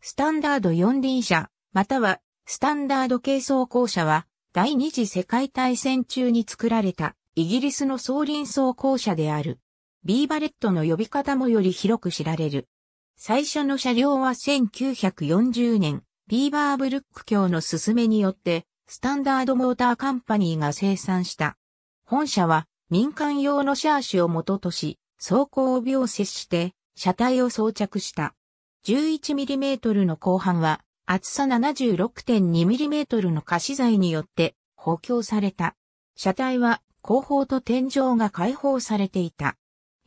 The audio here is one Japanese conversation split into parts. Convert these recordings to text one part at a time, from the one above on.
スタンダード四輪車、またはスタンダード軽装甲車は、第二次世界大戦中に作られたイギリスの総輪装甲車である。ビーバレットの呼び方もより広く知られる。最初の車両は1940年、ビーバーブルック卿の勧めによって、スタンダードモーターカンパニーが生産した。本社は民間用のシャーシュを元とし、走行をを接して車体を装着した。11mm の後半は厚さ 76.2mm の可資材によって補強された。車体は後方と天井が開放されていた。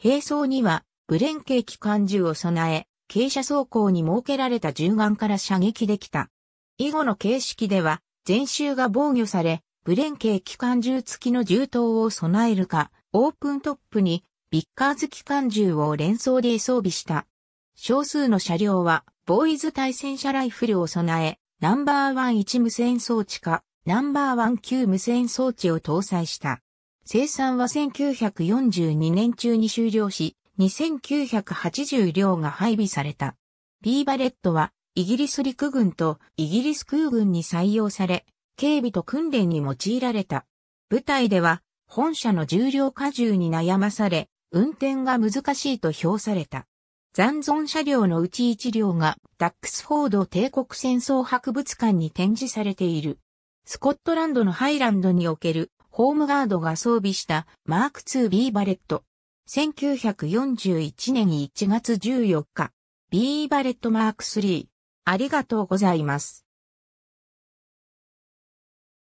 並走にはブレンケー機関銃を備え、傾斜走行に設けられた銃眼から射撃できた。以後の形式では、全周が防御され、ブレンケー機関銃付きの銃刀を備えるか、オープントップにビッカーズ機関銃を連装で装備した。少数の車両は、ボーイズ対戦車ライフルを備え、ナンバーワン1無線装置か、ナンバーワン9無線装置を搭載した。生産は1942年中に終了し、2980両が配備された。B バレットは、イギリス陸軍とイギリス空軍に採用され、警備と訓練に用いられた。部隊では、本社の重量荷重に悩まされ、運転が難しいと評された。残存車両のうち一両がダックスフォード帝国戦争博物館に展示されている。スコットランドのハイランドにおけるホームガードが装備したマーク 2B バレット。1941年1月14日。B バレットマーク3。ありがとうございます。